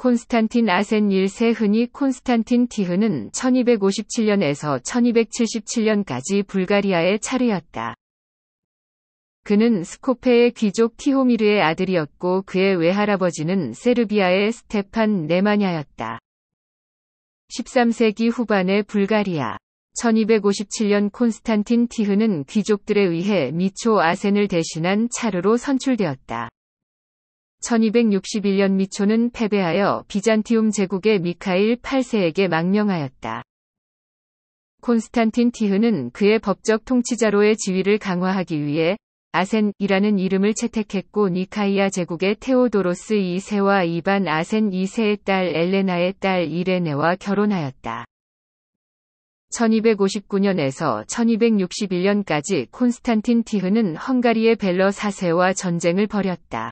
콘스탄틴 아센 1세 흔히 콘스탄틴 티흐는 1257년에서 1277년까지 불가리아의 차례였다 그는 스코페의 귀족 티호미르의 아들이었고 그의 외할아버지는 세르비아의 스테판 네마냐였다. 13세기 후반의 불가리아 1257년 콘스탄틴 티흐는 귀족들에 의해 미초 아센을 대신한 차르로 선출되었다. 1261년 미초는 패배하여 비잔티움 제국의 미카일 8세에게 망명하였다. 콘스탄틴 티흐는 그의 법적 통치자로의 지위를 강화하기 위해 아센이라는 이름을 채택했고 니카이아 제국의 테오도로스 2세와 이반 아센 2세의 딸 엘레나의 딸 이레네와 결혼하였다. 1259년에서 1261년까지 콘스탄틴 티흐는 헝가리의 벨러 4세와 전쟁을 벌였다.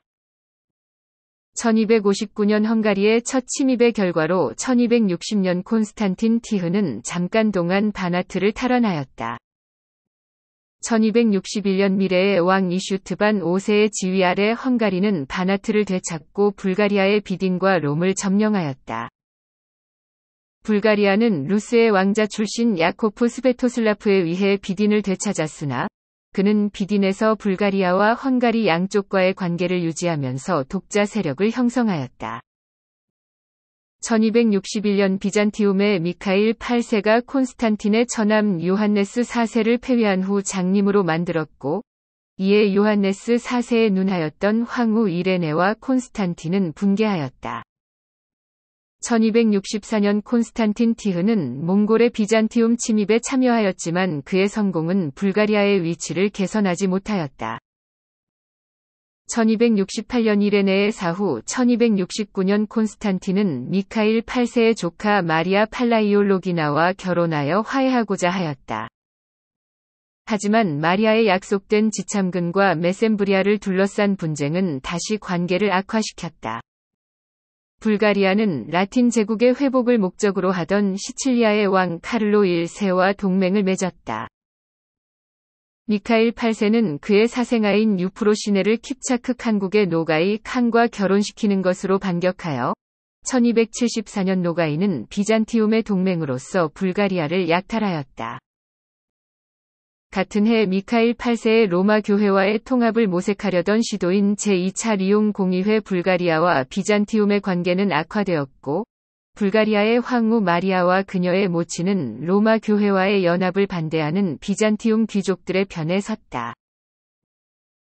1259년 헝가리의 첫 침입의 결과로 1260년 콘스탄틴 티흐는 잠깐 동안 바나트를 탈환하였다. 1261년 미래의 왕 이슈트반 5세의 지휘 아래 헝가리는 바나트를 되찾고 불가리아의 비딘과 롬을 점령하였다. 불가리아는 루스의 왕자 출신 야코프 스베토슬라프에 의해 비딘을 되찾았으나 그는 비딘에서 불가리아와 헝가리 양쪽과의 관계를 유지하면서 독자 세력을 형성하였다. 1261년 비잔티움의 미카일 8세가 콘스탄틴의 처남 요한네스 4세를 폐위한 후 장님으로 만들었고, 이에 요한네스 4세의 눈하였던 황후 이레네와 콘스탄틴은 붕괴하였다 1264년 콘스탄틴 티흐는 몽골의 비잔티움 침입에 참여하였지만 그의 성공은 불가리아의 위치를 개선하지 못하였다. 1268년 이레네의 사후 1269년 콘스탄틴은 미카일 8세의 조카 마리아 팔라이올로기나와 결혼하여 화해하고자 하였다. 하지만 마리아의 약속된 지참근과 메센브리아를 둘러싼 분쟁은 다시 관계를 악화시켰다. 불가리아는 라틴 제국의 회복을 목적으로 하던 시칠리아의 왕 카를로 1세와 동맹을 맺었다. 미카일 8세는 그의 사생아인 유프로시네를 킵차크 칸국의 노가이 칸과 결혼시키는 것으로 반격하여 1274년 노가이는 비잔티움의 동맹으로서 불가리아를 약탈하였다. 같은 해 미카일 8세의 로마 교회와의 통합을 모색하려던 시도인 제2차 리옹 공의회 불가리아와 비잔티움의 관계는 악화되었고 불가리아의 황후 마리아와 그녀의 모친은 로마 교회와의 연합을 반대하는 비잔티움 귀족들의 편에 섰다.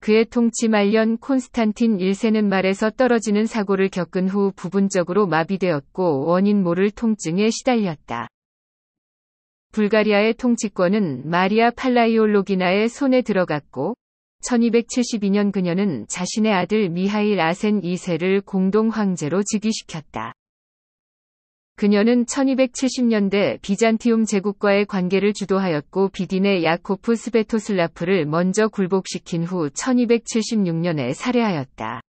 그의 통치 말년 콘스탄틴 1세는 말에서 떨어지는 사고를 겪은 후 부분적으로 마비되었고 원인 모를 통증에 시달렸다. 불가리아의 통치권은 마리아 팔라이올로기나의 손에 들어갔고 1272년 그녀는 자신의 아들 미하일 아센 2세를 공동 황제로 즉위시켰다. 그녀는 1270년대 비잔티움 제국과의 관계를 주도하였고 비딘의 야코프 스베토슬라프를 먼저 굴복시킨 후 1276년에 살해하였다.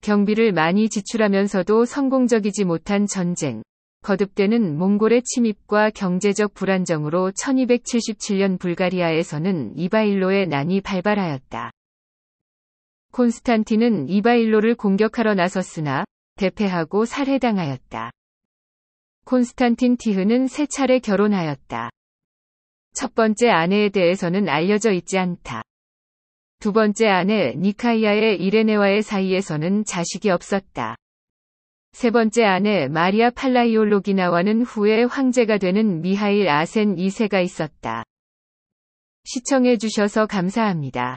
경비를 많이 지출하면서도 성공적이지 못한 전쟁, 거듭되는 몽골의 침입과 경제적 불안정으로 1277년 불가리아에서는 이바일로의 난이 발발하였다. 콘스탄틴은 이바일로를 공격하러 나섰으나 대패하고 살해당하였다. 콘스탄틴 티흐는 세 차례 결혼하였다. 첫 번째 아내에 대해서는 알려져 있지 않다. 두 번째 아내 니카이아의 이레네와의 사이에서는 자식이 없었다. 세 번째 아내 마리아 팔라이올로기나와는 후에 황제가 되는 미하일 아센 2세가 있었다. 시청해주셔서 감사합니다.